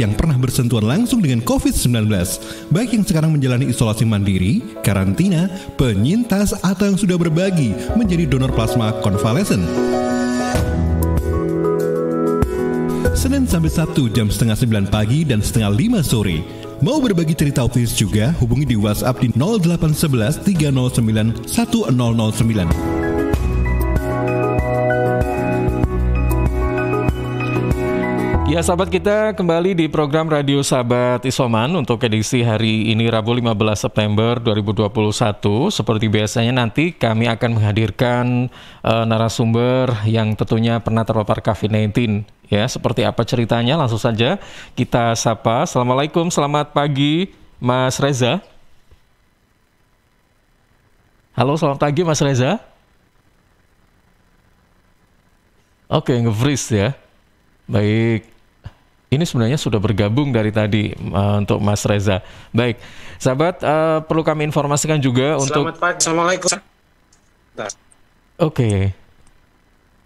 yang pernah bersentuhan langsung dengan COVID-19, baik yang sekarang menjalani isolasi mandiri, karantina, penyintas, atau yang sudah berbagi menjadi donor plasma konvalesen. Senin sampai Sabtu jam setengah 9 pagi dan setengah 5 sore. Mau berbagi cerita optimis juga? Hubungi di WhatsApp di 0811 309 1009. Ya sahabat kita kembali di program Radio Sahabat Isoman untuk edisi hari ini Rabu 15 September 2021. Seperti biasanya nanti kami akan menghadirkan uh, narasumber yang tentunya pernah terpapar COVID-19. Ya, seperti apa ceritanya langsung saja kita sapa. Assalamualaikum, selamat pagi Mas Reza. Halo, selamat pagi Mas Reza. Oke, nge-freeze ya. Baik ini sebenarnya sudah bergabung dari tadi uh, untuk Mas Reza. Baik, sahabat, uh, perlu kami informasikan juga Selamat untuk. Selamat pagi, assalamualaikum. Oke. Okay.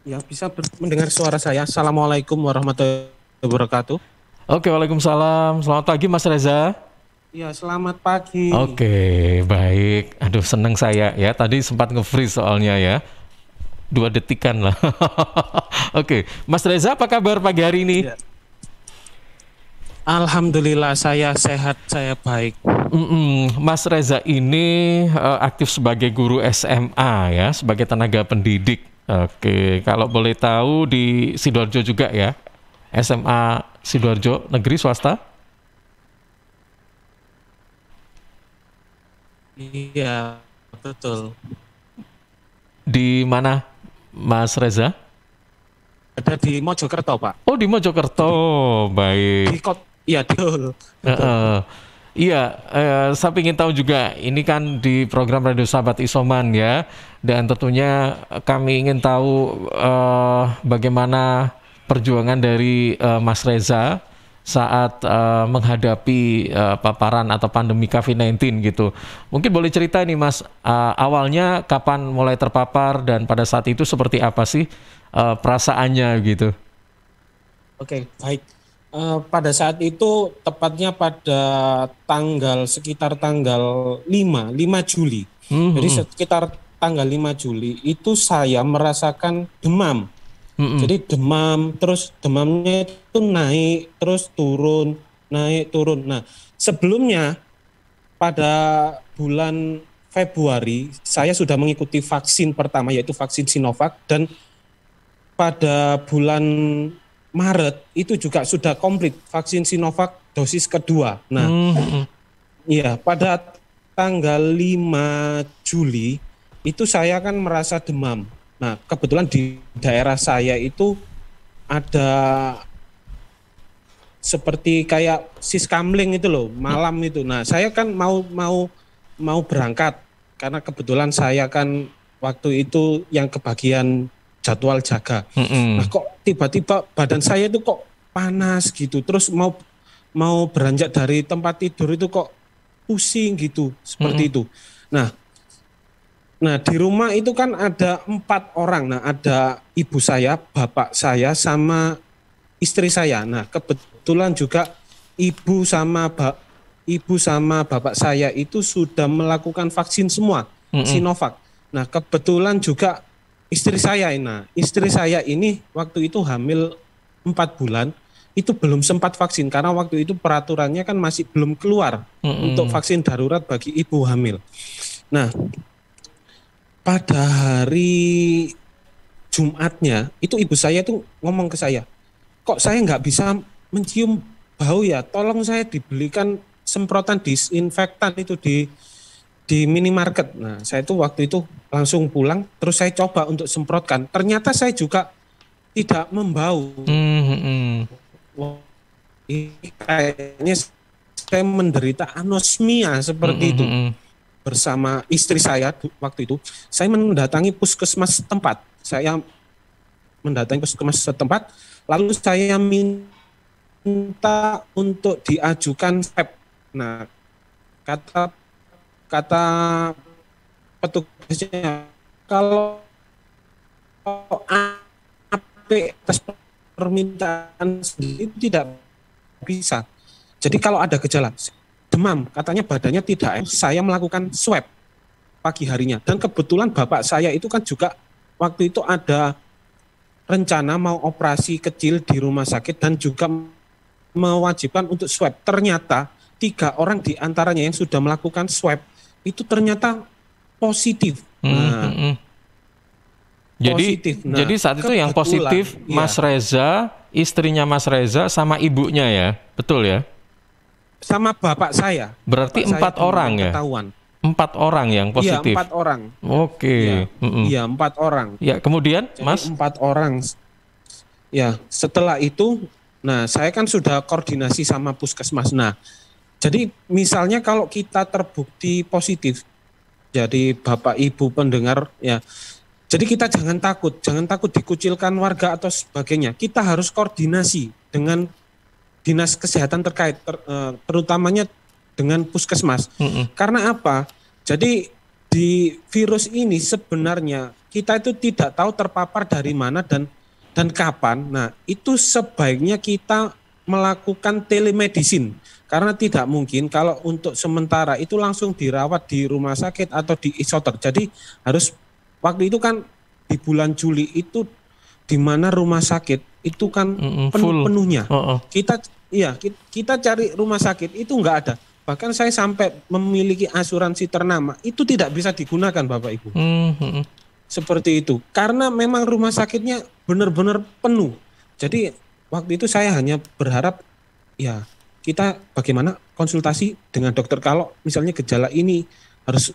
Ya bisa mendengar suara saya. Assalamualaikum warahmatullahi wabarakatuh. Oke, okay, waalaikumsalam. Selamat pagi, Mas Reza. Ya, selamat pagi. Oke, okay, baik. Aduh, seneng saya ya. Tadi sempat nge-freeze soalnya ya dua detikan lah. Oke, okay. Mas Reza apa kabar pagi hari ini? Ya. Alhamdulillah saya sehat, saya baik. Mm-mm. Mas Reza ini uh, aktif sebagai guru SMA ya, sebagai tenaga pendidik. Oke, kalau boleh tahu di Sidoarjo juga ya, SMA Sidoarjo negeri swasta. Iya, betul. Di mana, Mas Reza? Ada di Mojokerto, Pak. Oh, di Mojokerto, baik. Di kota Iya betul. iya, uh, saya ingin tahu juga ini kan di program Radio Sahabat Isoman ya, dan tentunya kami ingin tahu uh, bagaimana perjuangan dari uh, Mas Reza saat uh, menghadapi uh, paparan atau pandemi COVID-19 gitu. Mungkin boleh cerita ini, Mas, uh, awalnya kapan mulai terpapar dan pada saat itu seperti apa sih uh, perasaannya gitu? Oke, okay, baik. Eh, pada saat itu tepatnya pada tanggal sekitar tanggal 5, 5 Juli. -hmm. Jadi hmm. sekitar tanggal 5 Juli itu saya merasakan demam. Hmm, -hmm. Jadi demam terus demamnya itu naik terus turun, naik turun. Nah, sebelumnya pada bulan Februari saya sudah mengikuti vaksin pertama yaitu vaksin Sinovac dan pada bulan Maret itu juga sudah komplit vaksin Sinovac dosis kedua. Nah, hmm. ya pada tanggal 5 Juli itu saya kan merasa demam. Nah, kebetulan di daerah saya itu ada seperti kayak Sis kamling itu loh, malam itu. Nah, saya kan mau mau mau berangkat karena kebetulan saya kan waktu itu yang kebagian jadwal jaga. Hmm. Nah, kok tiba-tiba badan saya itu kok panas gitu terus mau mau beranjak dari tempat tidur itu kok pusing gitu seperti mm -hmm. itu nah nah di rumah itu kan ada empat orang nah ada ibu saya bapak saya sama istri saya nah kebetulan juga ibu sama ba ibu sama bapak saya itu sudah melakukan vaksin semua mm -hmm. Sinovac nah kebetulan juga istri saya Ina, istri saya ini waktu itu hamil empat bulan itu belum sempat vaksin karena waktu itu peraturannya kan masih belum keluar mm -hmm. untuk vaksin darurat bagi ibu hamil. Nah, pada hari Jumatnya itu ibu saya tuh ngomong ke saya, kok saya nggak bisa mencium bau ya? Tolong saya dibelikan semprotan disinfektan itu di di minimarket. Nah, saya itu waktu itu langsung pulang, terus saya coba untuk semprotkan. Ternyata saya juga tidak membau. Mm-hmm. Kayaknya saya menderita anosmia seperti mm-hmm. itu. Hmm, Bersama istri saya waktu itu, saya mendatangi puskesmas tempat. Saya mendatangi puskesmas setempat, lalu saya minta untuk diajukan step. Nah, kata kata petugasnya kalau AP atas permintaan sendiri tidak bisa. Jadi kalau ada gejala demam, katanya badannya tidak, saya melakukan swab pagi harinya. Dan kebetulan bapak saya itu kan juga waktu itu ada rencana mau operasi kecil di rumah sakit dan juga mewajibkan untuk swab. Ternyata tiga orang di antaranya yang sudah melakukan swab itu ternyata positif. Hmm, nah, mm -hmm. Jadi, positif. Nah, jadi saat itu yang positif ya. Mas Reza, istrinya Mas Reza sama ibunya ya, betul ya? Sama bapak saya. Berarti bapak empat saya orang ya? Ketahuan. Empat orang yang iya, positif. Iya, empat orang. Oke. Iya, mm -mm. ya, empat orang. Ya, kemudian, jadi, Mas? Empat orang. Ya, setelah itu, nah saya kan sudah koordinasi sama puskesmas. Nah, jadi misalnya kalau kita terbukti positif, jadi bapak ibu pendengar ya, jadi kita jangan takut, jangan takut dikucilkan warga atau sebagainya. Kita harus koordinasi dengan dinas kesehatan terkait, ter, eh, terutamanya dengan puskesmas. Mm -hmm. Karena apa? Jadi di virus ini sebenarnya kita itu tidak tahu terpapar dari mana dan dan kapan. Nah, itu sebaiknya kita melakukan telemedicine. Karena tidak mungkin kalau untuk sementara itu langsung dirawat di rumah sakit atau di isoter. Jadi harus waktu itu kan di bulan Juli itu di mana rumah sakit itu kan penuh, penuhnya. Oh, oh. Kita iya kita, cari rumah sakit itu enggak ada. Bahkan saya sampai memiliki asuransi ternama itu tidak bisa digunakan Bapak Ibu. Mm -hmm. Seperti itu. Karena memang rumah sakitnya benar-benar penuh. Jadi waktu itu saya hanya berharap ya kita bagaimana konsultasi dengan dokter kalau misalnya gejala ini harus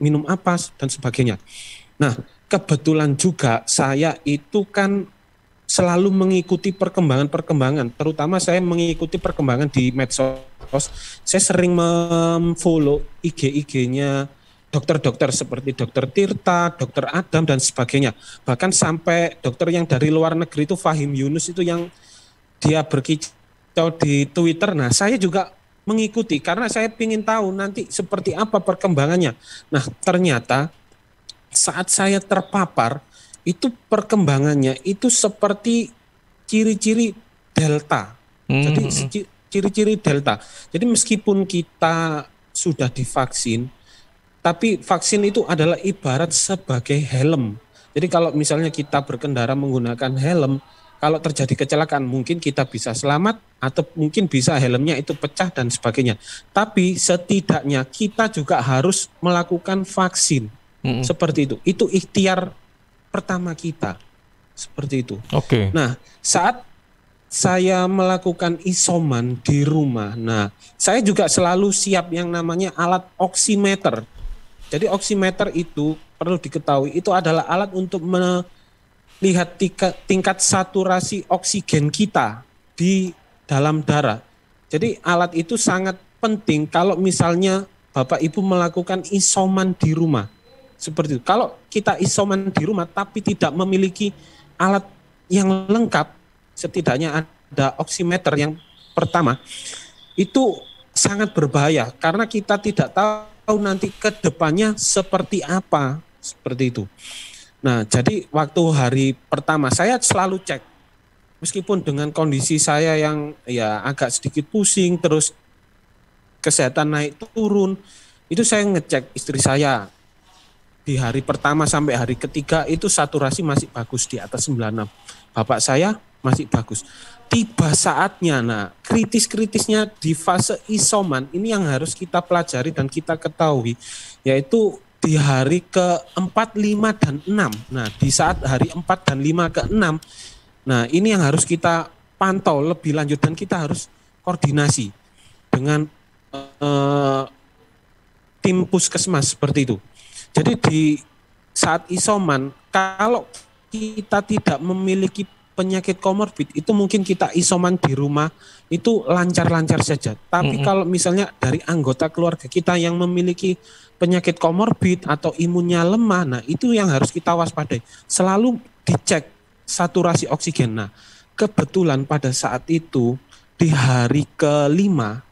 minum apa dan sebagainya. Nah, kebetulan juga saya itu kan selalu mengikuti perkembangan-perkembangan, terutama saya mengikuti perkembangan di medsos. Saya sering memfollow IG-IG-nya dokter-dokter seperti dokter Tirta, dokter Adam dan sebagainya. Bahkan sampai dokter yang dari luar negeri itu Fahim Yunus itu yang dia berkicau atau di Twitter. Nah, saya juga mengikuti karena saya ingin tahu nanti seperti apa perkembangannya. Nah, ternyata saat saya terpapar itu perkembangannya itu seperti ciri-ciri delta. Hmm. Jadi hmm, hmm. ciri-ciri delta. Jadi meskipun kita sudah divaksin, tapi vaksin itu adalah ibarat sebagai helm. Jadi kalau misalnya kita berkendara menggunakan helm, kalau terjadi kecelakaan mungkin kita bisa selamat atau mungkin bisa helmnya itu pecah dan sebagainya. Tapi setidaknya kita juga harus melakukan vaksin hmm seperti itu. Itu ikhtiar pertama kita seperti itu. Oke. Okay. Nah saat saya melakukan isoman di rumah. Nah, saya juga selalu siap yang namanya alat oximeter. Jadi oximeter itu perlu diketahui itu adalah alat untuk me lihat tingkat, tingkat saturasi oksigen kita di dalam darah. Jadi alat itu sangat penting kalau misalnya Bapak Ibu melakukan isoman di rumah. Seperti itu. Kalau kita isoman di rumah tapi tidak memiliki alat yang lengkap, setidaknya ada oximeter yang pertama, itu sangat berbahaya karena kita tidak tahu nanti ke depannya seperti apa. Seperti itu. Nah, jadi waktu hari pertama saya selalu cek. Meskipun dengan kondisi saya yang ya agak sedikit pusing terus kesehatan naik turun, itu saya ngecek istri saya di hari pertama sampai hari ketiga itu saturasi masih bagus di atas 96. Bapak saya masih bagus. Tiba saatnya, nah kritis-kritisnya di fase isoman ini yang harus kita pelajari dan kita ketahui, yaitu di hari ke-4, 5 dan 6. Nah, di saat hari 4 dan 5 ke 6 nah ini yang harus kita pantau lebih lanjut dan kita harus koordinasi dengan uh, tim puskesmas seperti itu. Jadi di saat isoman kalau kita tidak memiliki penyakit komorbid itu mungkin kita isoman di rumah itu lancar-lancar saja. Tapi mm -hmm. kalau misalnya dari anggota keluarga kita yang memiliki penyakit komorbid atau imunnya lemah, nah itu yang harus kita waspadai. Selalu dicek saturasi oksigen. Nah, kebetulan pada saat itu di hari kelima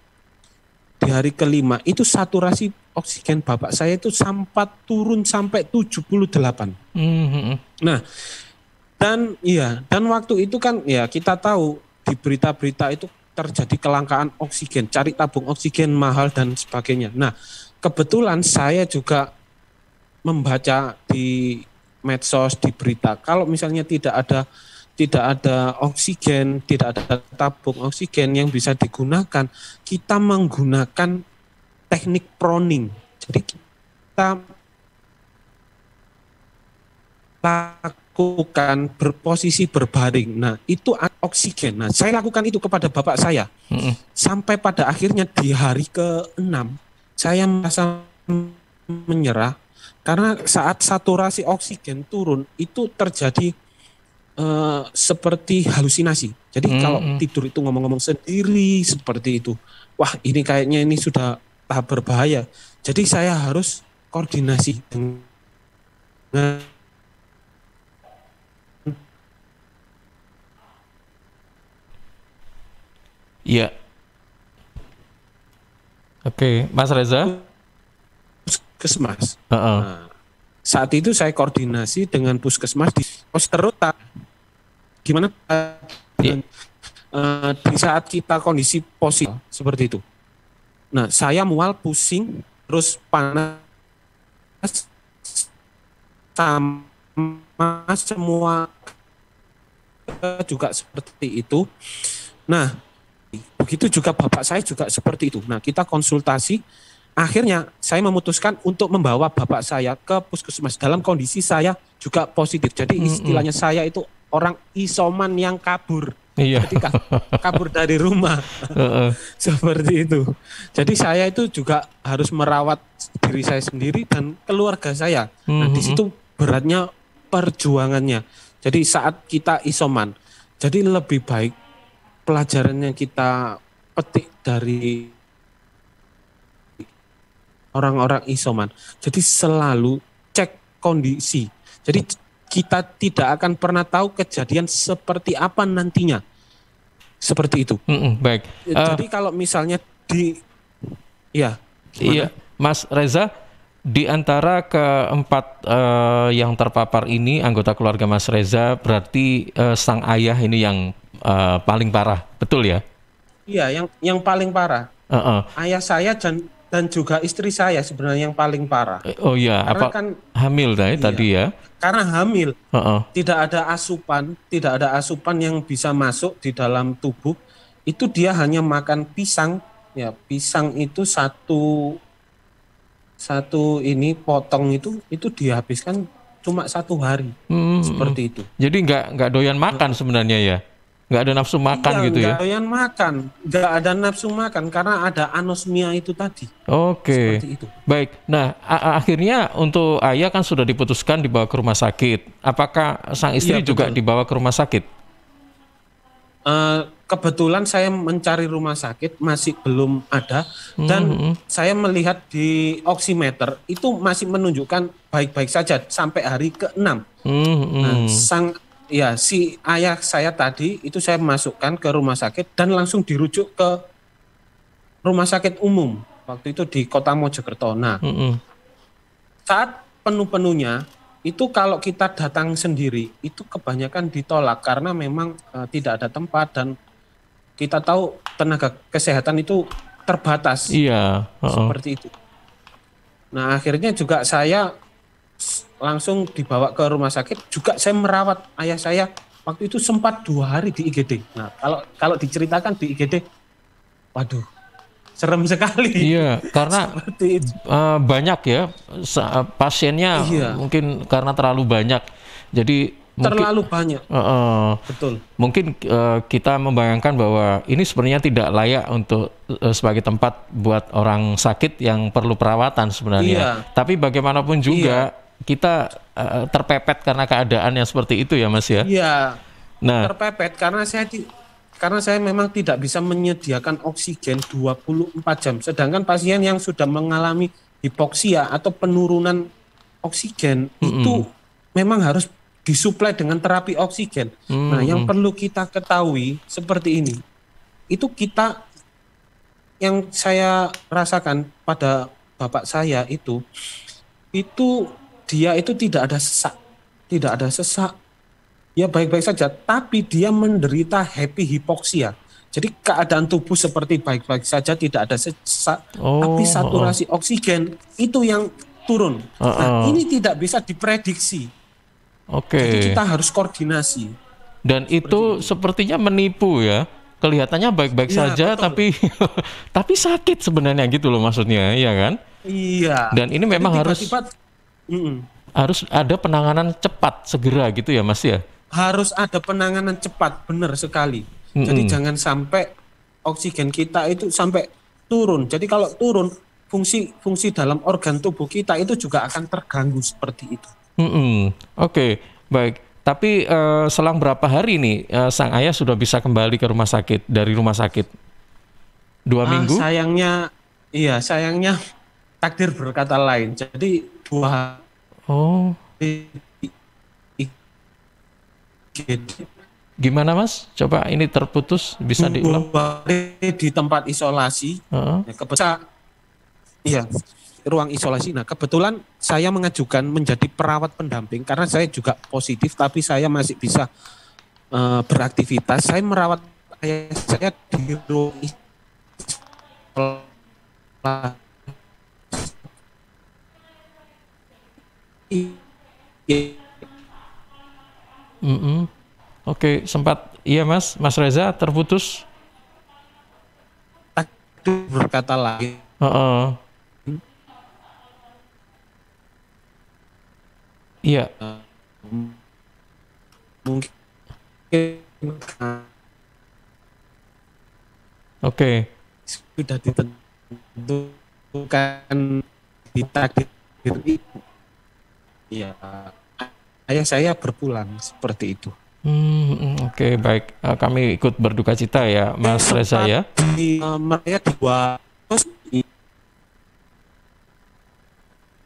di hari kelima itu saturasi oksigen bapak saya itu sempat turun sampai 78. Mm -hmm. Nah, dan iya, dan waktu itu kan ya kita tahu di berita-berita itu terjadi kelangkaan oksigen, cari tabung oksigen mahal dan sebagainya. Nah, kebetulan saya juga membaca di medsos, di berita. Kalau misalnya tidak ada tidak ada oksigen, tidak ada tabung oksigen yang bisa digunakan, kita menggunakan teknik proning. Jadi kita lakukan berposisi berbaring. Nah, itu oksigen. Nah, saya lakukan itu kepada bapak saya. Mm -hmm. Sampai pada akhirnya di hari ke-6 saya merasa menyerah karena saat saturasi oksigen turun itu terjadi uh, seperti halusinasi. Jadi mm -hmm. kalau tidur itu ngomong-ngomong sendiri seperti itu. Wah, ini kayaknya ini sudah tahap berbahaya. Jadi saya harus koordinasi dengan Iya. Oke, okay. Mas Reza. Puskesmas. Uh -uh. Nah, saat itu saya koordinasi dengan puskesmas di Osterota. Gimana? Yeah. Ya. Uh, di saat kita kondisi posisi seperti itu. Nah, saya mual, pusing, terus panas, sama semua juga seperti itu. Nah, Begitu juga bapak saya juga seperti itu. Nah, kita konsultasi akhirnya saya memutuskan untuk membawa bapak saya ke puskesmas dalam kondisi saya juga positif. Jadi istilahnya mm -hmm. saya itu orang isoman yang kabur. Iya. Ketika kabur dari rumah. Seperti itu. Jadi saya itu juga harus merawat diri saya sendiri dan keluarga saya. Mm -hmm. Nah, di situ beratnya perjuangannya. Jadi saat kita isoman, jadi lebih baik pelajaran yang kita petik dari orang-orang isoman. Jadi selalu cek kondisi. Jadi kita tidak akan pernah tahu kejadian seperti apa nantinya. Seperti itu. Mm -mm, baik. Jadi uh, kalau misalnya di ya. Iya, Mas Reza, di antara keempat uh, yang terpapar ini anggota keluarga Mas Reza berarti uh, sang ayah ini yang uh, paling parah, betul ya? Iya, yang yang paling parah. Uh -uh. Ayah saya dan dan juga istri saya sebenarnya yang paling parah. Oh iya, karena apa kan hamil tadi ya iya, tadi ya? Karena hamil. Uh -uh. Tidak ada asupan, tidak ada asupan yang bisa masuk di dalam tubuh. Itu dia hanya makan pisang. Ya, pisang itu satu satu ini potong itu itu dihabiskan cuma satu hari hmm, seperti itu. Jadi nggak nggak doyan makan sebenarnya ya? Nggak ada nafsu makan iya, gitu ya? Nggak doyan makan, nggak ada nafsu makan karena ada anosmia itu tadi. Oke. Okay. Itu. Baik. Nah akhirnya untuk ayah kan sudah diputuskan dibawa ke rumah sakit. Apakah sang istri iya, juga betul. dibawa ke rumah sakit? Uh, kebetulan saya mencari rumah sakit masih belum ada dan mm -hmm. saya melihat di oximeter itu masih menunjukkan baik-baik saja sampai hari ke-6. Mm -hmm. Nah, sang ya si ayah saya tadi itu saya masukkan ke rumah sakit dan langsung dirujuk ke rumah sakit umum waktu itu di Kota Mojokerto. Nah, mm -hmm. saat penuh-penuhnya itu kalau kita datang sendiri itu kebanyakan ditolak karena memang uh, tidak ada tempat dan kita tahu tenaga kesehatan itu terbatas. Iya. Uh -uh. Seperti itu. Nah akhirnya juga saya langsung dibawa ke rumah sakit. Juga saya merawat ayah saya. Waktu itu sempat dua hari di IGD. Nah kalau kalau diceritakan di IGD, waduh, serem sekali. Iya, karena Uh, banyak ya eh, pasiennya iya. mungkin karena terlalu banyak. Jadi terlalu banyak. Uh, Betul. Mungkin uh, kita membayangkan bahwa ini sebenarnya tidak layak untuk uh, sebagai tempat buat orang sakit yang perlu perawatan sebenarnya. Iya. Tapi bagaimanapun juga iya. kita uh, terpepet karena keadaan yang seperti itu ya Mas ya. Iya. Nah, terpepet karena saya di, karena saya memang tidak bisa menyediakan oksigen 24 jam. Sedangkan pasien yang sudah mengalami hipoksia atau penurunan oksigen mm -mm. itu memang harus disuplai dengan terapi oksigen. Hmm. Nah, yang hmm. perlu kita ketahui seperti ini. Itu kita yang saya rasakan pada bapak saya itu itu dia itu tidak ada sesak, tidak ada sesak. Ya baik-baik saja, tapi dia menderita happy hipoksia. Jadi keadaan tubuh seperti baik-baik saja, tidak ada sesak, oh, tapi saturasi oh. oh. oksigen itu yang turun. Oh, nah, oh. ini tidak bisa diprediksi Oke. Okay. Jadi kita harus koordinasi. Dan Seperti itu, itu sepertinya menipu ya. Kelihatannya baik-baik ya, saja betul. tapi tapi sakit sebenarnya gitu loh maksudnya, ya kan? Iya. Dan ini memang Jadi, harus tiba -tiba, harus ada penanganan cepat segera gitu ya, Mas ya? Harus ada penanganan cepat, benar sekali. Mm -mm. Jadi jangan sampai oksigen kita itu sampai turun. Jadi kalau turun fungsi fungsi dalam organ tubuh kita itu juga akan terganggu seperti itu. Mm Oke, okay. baik. Tapi uh, selang berapa hari ini uh, eh, sang ayah sudah bisa kembali ke rumah sakit dari rumah sakit? Dua ah, minggu? Sayangnya, iya sayangnya takdir berkata lain. Jadi dua Oh. Gimana mas? Coba ini terputus bisa diulang. Di tempat isolasi. Uh -huh. Ya, kebetulan, iya ruang isolasi. Nah, kebetulan saya mengajukan menjadi perawat pendamping karena saya juga positif tapi saya masih bisa uh, beraktivitas. Saya merawat ayah saya di ruang isolasi. Mm -mm. Oke, sempat iya Mas, Mas Reza terputus. Berkata lagi. Uh -uh. Iya. mungkin Oke. Okay. Sudah ditentukan ditakdir itu. Iya ayah saya berpulang seperti itu. Hmm, oke okay, baik. Eh, kami ikut berduka cita ya, Mas iya, Reza ya. Eh,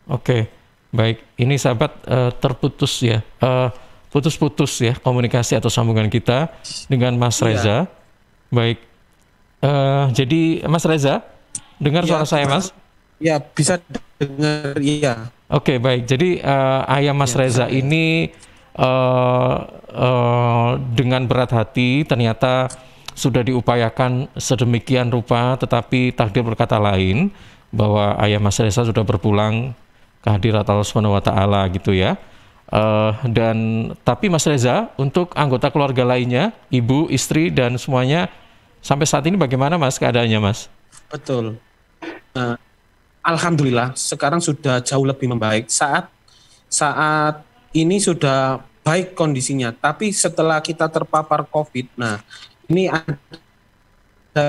oke. Okay. Baik, ini sahabat uh, terputus ya, eh, putus-putus uh, ya komunikasi atau sambungan kita dengan Mas iya. Reza. Baik, uh, jadi Mas Reza, dengar ya, suara saya Mas? Ya, bisa dengar, iya. Oke, okay, baik. Jadi uh, ayah Mas ya, Reza ini uh, uh, dengan berat hati ternyata sudah diupayakan sedemikian rupa, tetapi takdir berkata lain bahwa ayah Mas Reza sudah berpulang kehadirat Allah Subhanahu wa taala gitu ya. Uh, dan tapi Mas Reza untuk anggota keluarga lainnya, ibu, istri dan semuanya sampai saat ini bagaimana Mas keadaannya Mas? Betul. Uh, Alhamdulillah sekarang sudah jauh lebih membaik. Saat saat ini sudah baik kondisinya, tapi setelah kita terpapar COVID, nah ini ada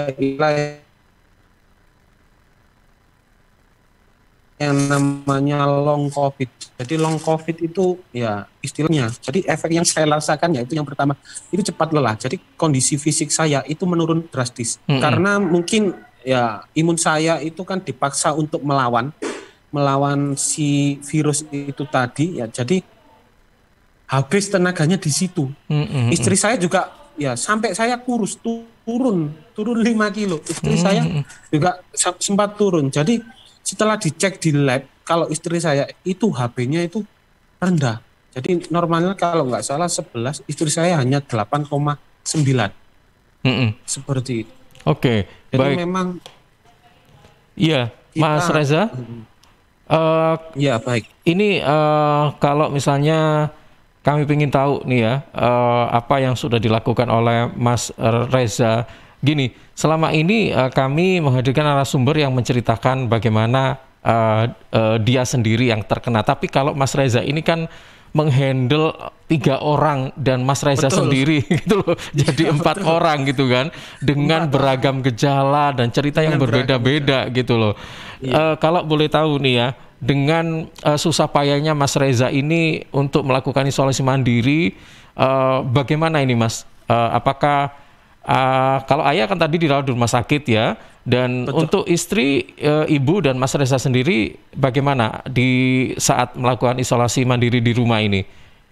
yang namanya long covid. Jadi long covid itu ya istilahnya. Jadi efek yang saya rasakan yaitu yang pertama itu cepat lelah. Jadi kondisi fisik saya itu menurun drastis mm -hmm. karena mungkin ya imun saya itu kan dipaksa untuk melawan melawan si virus itu tadi ya. Jadi habis tenaganya di situ. Mm -hmm. Istri saya juga ya sampai saya kurus turun turun 5 kilo. Istri mm -hmm. saya juga sempat turun. Jadi setelah dicek di lab kalau istri saya itu HB-nya itu rendah jadi normalnya kalau nggak salah 11 istri saya hanya 8,9 mm -mm. seperti itu oke okay, jadi baik. memang iya Mas Reza mm, Uh, ya baik. Ini uh, kalau misalnya kami ingin tahu nih ya uh, apa yang sudah dilakukan oleh Mas Reza. Gini, selama ini uh, kami menghadirkan narasumber yang menceritakan bagaimana uh, uh, dia sendiri yang terkena. Tapi kalau Mas Reza ini kan menghandle tiga orang dan Mas Reza Betul. sendiri gitu loh iya, jadi ya, empat betul. orang gitu kan dengan beragam gejala dan cerita dengan yang berbeda-beda gitu loh Ya. uh, kalau boleh tahu nih ya dengan uh, susah payahnya Mas Reza ini untuk melakukan isolasi mandiri uh, bagaimana ini Mas uh, apakah Uh, kalau ayah kan tadi dirawat di rumah sakit ya, dan Betul. untuk istri, e, ibu dan Mas Reza sendiri bagaimana di saat melakukan isolasi mandiri di rumah ini?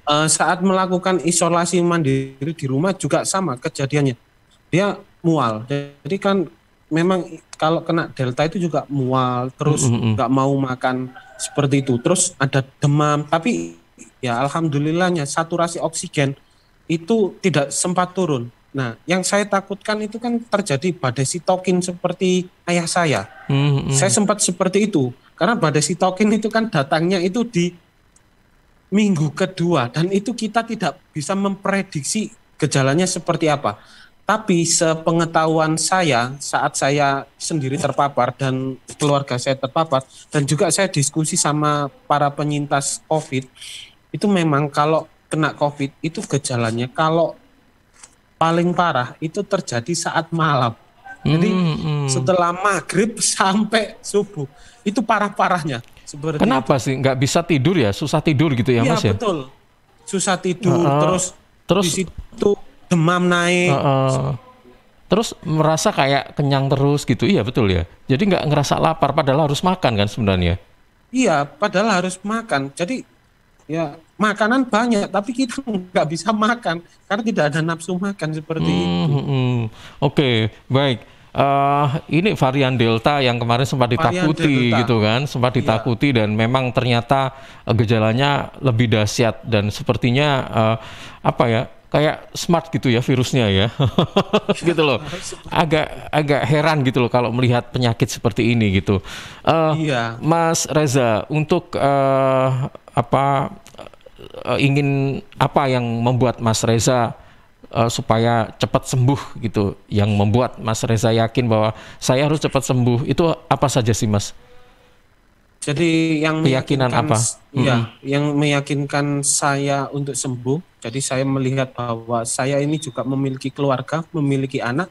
Uh, saat melakukan isolasi mandiri di rumah juga sama kejadiannya, dia mual. Jadi kan memang kalau kena delta itu juga mual, terus nggak mm -hmm. mau makan seperti itu, terus ada demam. Tapi ya alhamdulillahnya saturasi oksigen itu tidak sempat turun Nah, yang saya takutkan itu kan terjadi badai sitokin seperti ayah saya. Mm -hmm. Saya sempat seperti itu karena badai sitokin itu kan datangnya itu di minggu kedua dan itu kita tidak bisa memprediksi gejalanya seperti apa. Tapi sepengetahuan saya saat saya sendiri terpapar dan keluarga saya terpapar dan juga saya diskusi sama para penyintas COVID itu memang kalau kena COVID itu gejalanya kalau paling parah itu terjadi saat malam. Jadi hmm, hmm. setelah maghrib sampai subuh itu parah-parahnya. Kenapa itu. sih nggak bisa tidur ya? Susah tidur gitu ya, ya Mas betul. ya? betul. Susah tidur uh, terus terus di situ demam naik. Uh, uh, terus merasa kayak kenyang terus gitu. Iya betul ya. Jadi nggak ngerasa lapar padahal harus makan kan sebenarnya. Iya, padahal harus makan. Jadi ya makanan banyak tapi kita nggak bisa makan karena tidak ada nafsu makan seperti hmm, itu. Hmm, Oke, okay, baik. Uh, ini varian Delta yang kemarin sempat ditakuti gitu kan, sempat iya. ditakuti ya. dan memang ternyata eh, gejalanya lebih dahsyat dan sepertinya uh, apa ya kayak smart gitu ya virusnya ya gitu loh agak agak heran gitu loh kalau melihat penyakit seperti ini gitu uh, iya. Mas Reza untuk uh, apa uh, ingin apa yang membuat Mas Reza uh, supaya cepat sembuh gitu yang membuat Mas Reza yakin bahwa saya harus cepat sembuh itu apa saja sih Mas? Jadi yang keyakinan apa? Ya, hmm. yang meyakinkan saya untuk sembuh. Jadi saya melihat bahwa saya ini juga memiliki keluarga, memiliki anak.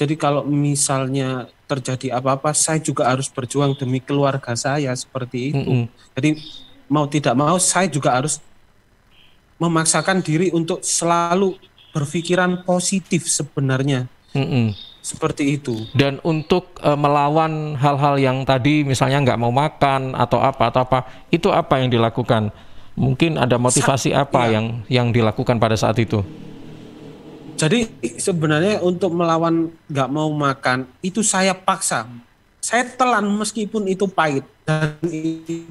Jadi kalau misalnya terjadi apa-apa, saya juga harus berjuang demi keluarga saya seperti itu. Hmm. Jadi mau tidak mau saya juga harus memaksakan diri untuk selalu berpikiran positif sebenarnya. Mm hmm seperti itu. Dan untuk e, melawan hal-hal yang tadi misalnya nggak mau makan atau apa atau apa, itu apa yang dilakukan? Mungkin ada motivasi Sa apa ya. yang yang dilakukan pada saat itu? Jadi sebenarnya untuk melawan nggak mau makan itu saya paksa, saya telan meskipun itu pahit dan itu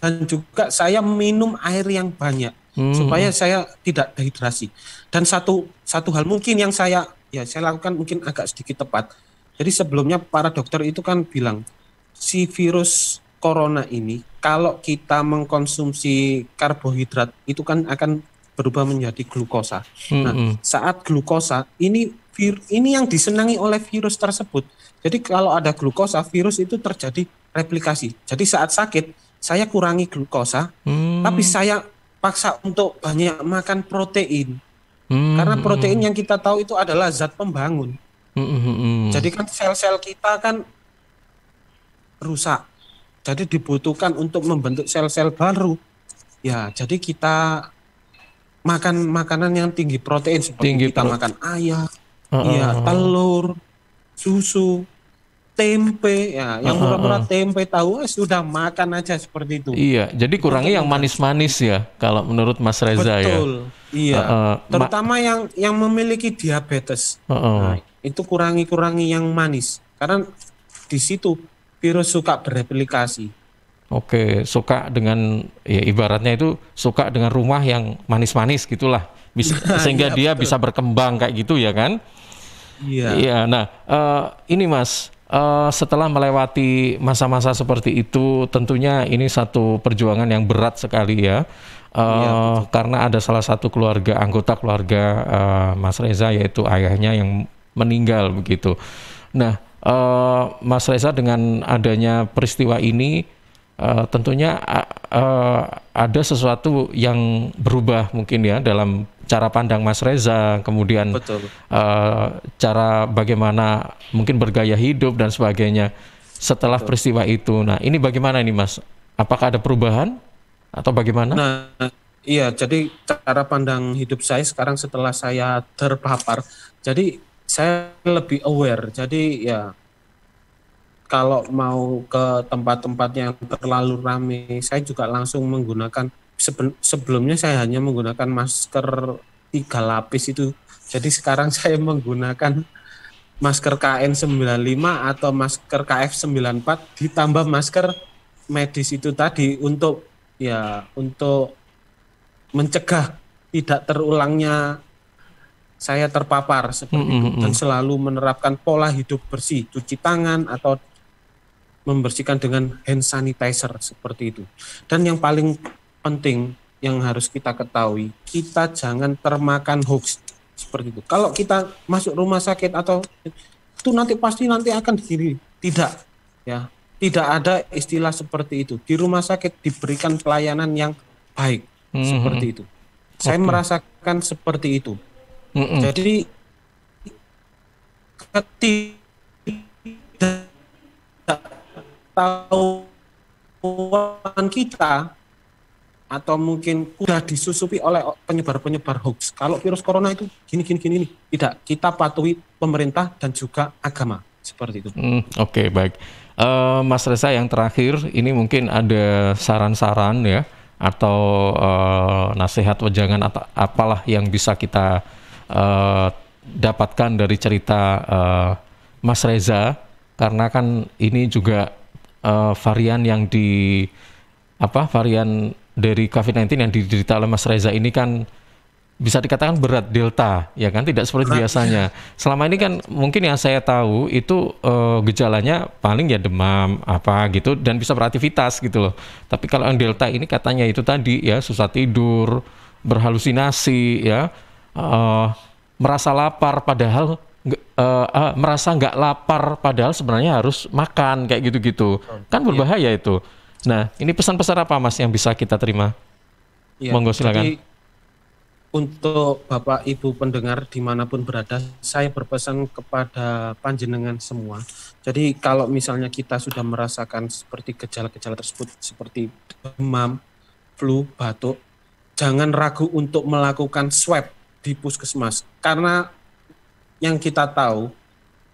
dan juga saya minum air yang banyak hmm. supaya saya tidak dehidrasi. Dan satu satu hal mungkin yang saya ya saya lakukan mungkin agak sedikit tepat. Jadi sebelumnya para dokter itu kan bilang si virus corona ini kalau kita mengkonsumsi karbohidrat itu kan akan berubah menjadi glukosa. hmm Nah, saat glukosa ini vir, ini yang disenangi oleh virus tersebut. Jadi kalau ada glukosa, virus itu terjadi replikasi. Jadi saat sakit saya kurangi glukosa, hmm. tapi saya paksa untuk banyak makan protein. Hmm, Karena protein yang kita tahu itu adalah zat pembangun. Hmm, hmm, hmm, hmm. Jadi kan sel-sel kita kan rusak. Jadi dibutuhkan untuk membentuk sel-sel baru. Ya, jadi kita makan makanan yang tinggi protein seperti tinggi kita pro makan ayam, uh, uh, iya, telur, susu, tempe ya yang murah-murah tempe tahu eh, sudah makan aja seperti itu iya jadi kurangi kan yang manis-manis ya kalau menurut Mas Reza Betul. ya Betul iya uh, uh, terutama yang yang memiliki diabetes uh, uh. Nah, itu kurangi-kurangi yang manis karena di situ virus suka bereplikasi Oke, suka dengan ya ibaratnya itu suka dengan rumah yang manis-manis gitulah, bisa, iya, sehingga iya, dia betul. bisa berkembang kayak gitu ya kan? Iya. Iya. Nah, uh, ini Mas, uh, setelah melewati masa-masa seperti itu, tentunya ini satu perjuangan yang berat sekali ya. Uh, ya, karena ada salah satu keluarga anggota keluarga uh, Mas Reza yaitu ayahnya yang meninggal begitu. Nah, uh, Mas Reza dengan adanya peristiwa ini uh, tentunya uh, uh, ada sesuatu yang berubah mungkin ya dalam cara pandang Mas Reza, kemudian Betul. Uh, cara bagaimana mungkin bergaya hidup dan sebagainya setelah Betul. peristiwa itu. Nah, ini bagaimana ini Mas? Apakah ada perubahan atau bagaimana? Nah, iya, jadi cara pandang hidup saya sekarang setelah saya terpapar, jadi saya lebih aware. Jadi ya kalau mau ke tempat-tempat yang terlalu ramai, saya juga langsung menggunakan sebelumnya saya hanya menggunakan masker tiga lapis itu. Jadi sekarang saya menggunakan masker KN95 atau masker KF94 ditambah masker medis itu tadi untuk ya untuk mencegah tidak terulangnya saya terpapar seperti mm -hmm. itu dan selalu menerapkan pola hidup bersih, cuci tangan atau membersihkan dengan hand sanitizer seperti itu. Dan yang paling penting yang harus kita ketahui, kita jangan termakan hoax seperti itu. Kalau kita masuk rumah sakit atau itu nanti pasti nanti akan diri tidak ya. Tidak ada istilah seperti itu. Di rumah sakit diberikan pelayanan yang baik mm-hmm. seperti itu. Saya merasakan seperti itu. Mm-hmm. Jadi ketidaktahuan kita atau mungkin sudah disusupi oleh penyebar-penyebar hoax. Kalau virus corona itu gini gini gini Tidak, kita patuhi pemerintah dan juga agama seperti itu. Hmm, Oke, okay, baik. Uh, Mas Reza yang terakhir ini mungkin ada saran-saran ya atau uh, nasihat wejangan atau apalah yang bisa kita uh, dapatkan dari cerita uh, Mas Reza karena kan ini juga uh, varian yang di apa varian dari COVID-19 yang diderita oleh Mas Reza ini kan bisa dikatakan berat delta ya kan tidak seperti biasanya. Selama ini kan mungkin yang saya tahu itu uh, gejalanya paling ya demam apa gitu dan bisa beraktivitas gitu loh. Tapi kalau yang delta ini katanya itu tadi ya susah tidur, berhalusinasi ya, uh, merasa lapar padahal uh, uh, merasa nggak lapar padahal sebenarnya harus makan kayak gitu-gitu. Kan berbahaya iya. itu. Nah, ini pesan-pesan apa Mas yang bisa kita terima? Ya, Monggo silakan. Jadi, untuk Bapak Ibu pendengar dimanapun berada, saya berpesan kepada panjenengan semua. Jadi kalau misalnya kita sudah merasakan seperti gejala-gejala tersebut, seperti demam, flu, batuk, jangan ragu untuk melakukan swab di puskesmas. Karena yang kita tahu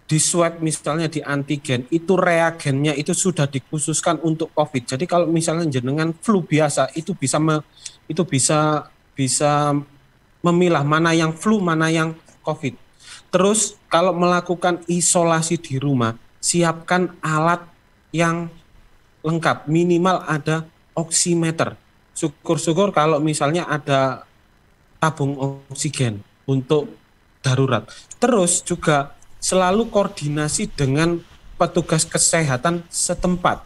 di swab misalnya di antigen itu reagennya itu sudah dikhususkan untuk COVID. Jadi kalau misalnya jenengan flu biasa itu bisa me, itu bisa bisa memilah mana yang flu mana yang COVID. Terus kalau melakukan isolasi di rumah siapkan alat yang lengkap minimal ada oximeter. Syukur-syukur kalau misalnya ada tabung oksigen untuk darurat. Terus juga selalu koordinasi dengan petugas kesehatan setempat.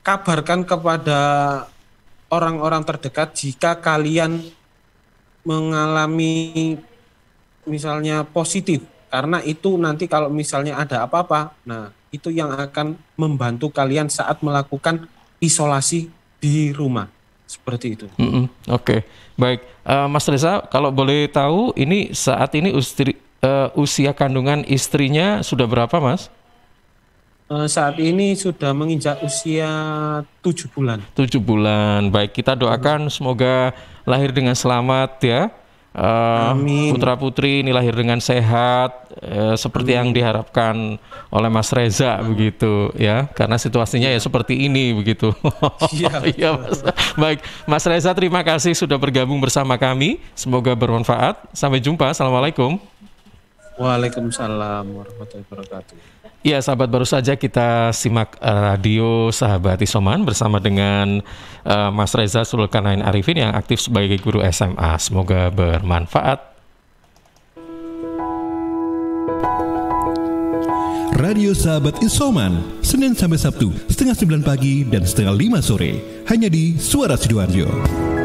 Kabarkan kepada orang-orang terdekat jika kalian mengalami misalnya positif karena itu nanti kalau misalnya ada apa-apa nah itu yang akan membantu kalian saat melakukan isolasi di rumah seperti itu. Mm -mm. Oke, okay. baik, uh, Mas Reza, kalau boleh tahu ini saat ini istri uh, usia kandungan istrinya sudah berapa, Mas? Eh, saat ini sudah menginjak usia tujuh bulan. Tujuh bulan. Baik, kita doakan semoga lahir dengan selamat ya. Uh, Putra putri ini lahir dengan sehat uh, seperti Amin. yang diharapkan oleh Mas Reza Amin. begitu ya karena situasinya ya seperti ini begitu. Iya ya, Mas. Baik Mas Reza terima kasih sudah bergabung bersama kami semoga bermanfaat sampai jumpa assalamualaikum. Waalaikumsalam warahmatullahi wabarakatuh. Ya, sahabat baru saja kita simak eh, radio Sahabat Isoman bersama dengan uh, Mas Reza Sulkanain Arifin yang aktif sebagai guru SMA. Semoga bermanfaat. Radio Sahabat Isoman, Senin sampai Sabtu, setengah 9 pagi dan setengah 5 sore, hanya di Suara Sidoarjo.